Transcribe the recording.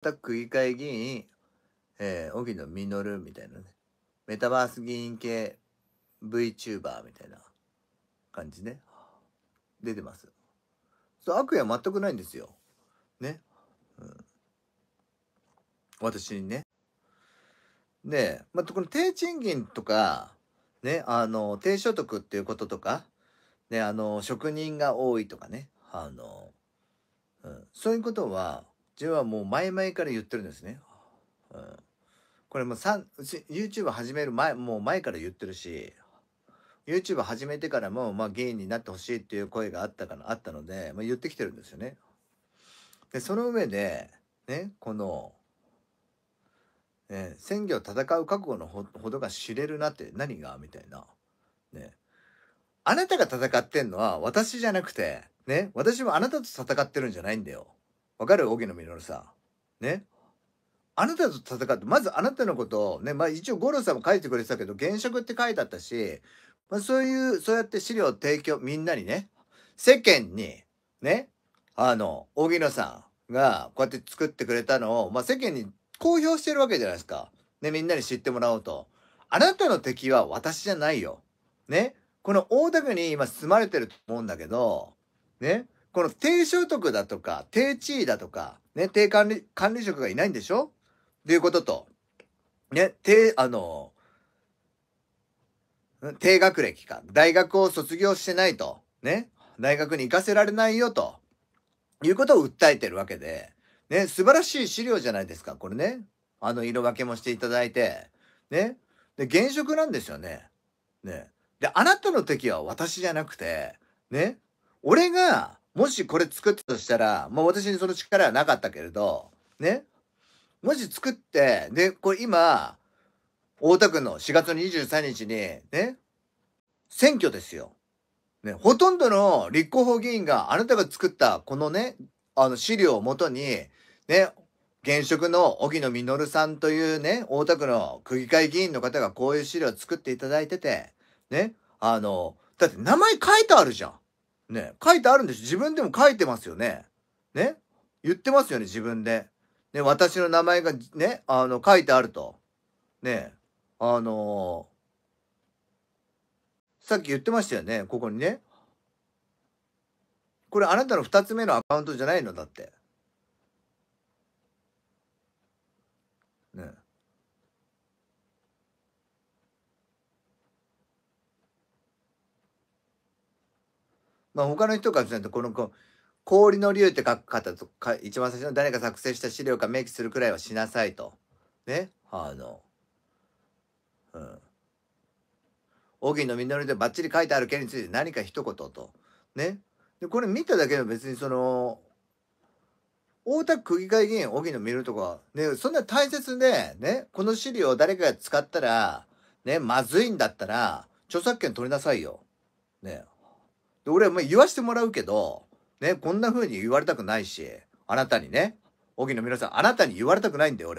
た区議会議員、えー、荻野実みたいなね。メタバース議員系 VTuber みたいな感じね。出てます。そう、悪意は全くないんですよ。ね。うん。私にね。で、まあ、この低賃金とか、ね、あの、低所得っていうこととか、ね、あの、職人が多いとかね、あの、うん、そういうことは、ジはもう前々から言ってるんですね。うん、これもう YouTube 始める前、もう前から言ってるし、YouTube 始めてからも、まあ、芸人になってほしいっていう声があったから、あったので、まあ、言ってきてるんですよね。で、その上で、ね、この、ね、選挙を戦う覚悟のほどが知れるなって何がみたいな。ね。あなたが戦ってんのは私じゃなくて、ね、私もあなたと戦ってるんじゃないんだよ。わかる荻野実さん。ね。あなたと戦って、まずあなたのことを、ね、まあ一応五郎さんも書いてくれてたけど、現職って書いてあったし、まあそういう、そうやって資料提供、みんなにね、世間に、ね、あの、荻野さんがこうやって作ってくれたのを、まあ世間に公表してるわけじゃないですか。ね、みんなに知ってもらおうと。あなたの敵は私じゃないよ。ね。この大田区に今住まれてると思うんだけど、ね。この低所得だとか、低地位だとか、ね、低管理、管理職がいないんでしょっていうことと、ね、低、あの、低学歴か、大学を卒業してないと、ね、大学に行かせられないよと、いうことを訴えてるわけで、ね、素晴らしい資料じゃないですか、これね。あの、色分けもしていただいて、ね。で、現職なんですよね。ね。で、あなたの敵は私じゃなくて、ね。俺が、もしこれ作ったとしたら、もう私にその力はなかったけれど、ね。もし作って、で、これ今、大田区の4月23日に、ね、選挙ですよ。ね、ほとんどの立候補議員があなたが作ったこのね、あの資料をもとに、ね、現職の荻野実さんというね、大田区の区議会議員の方がこういう資料を作っていただいてて、ね、あの、だって名前書いてあるじゃん。ね、書いてあるんでしょ自分でも書いてますよね。ね言ってますよね、自分で。ね、私の名前がね、あの、書いてあると。ね、あのー、さっき言ってましたよね、ここにね。これあなたの2つ目のアカウントじゃないのだって。ね。まあ、他の人からするとこの子氷の竜って書く方とか一番最初の誰か作成した資料か明記するくらいはしなさいと。ねあの。うん。荻野実でばっちり書いてある件について何か一言と。ね。でこれ見ただけで別にその大田区議会議員荻野見るとか、ね、そんな大切で、ね、この資料を誰かが使ったら、ね、まずいんだったら、著作権取りなさいよ。ね、で、俺は言わしてもらうけど、ね、こんな風に言われたくないし、あなたにね、荻の皆さん、あなたに言われたくないんだよ、俺は。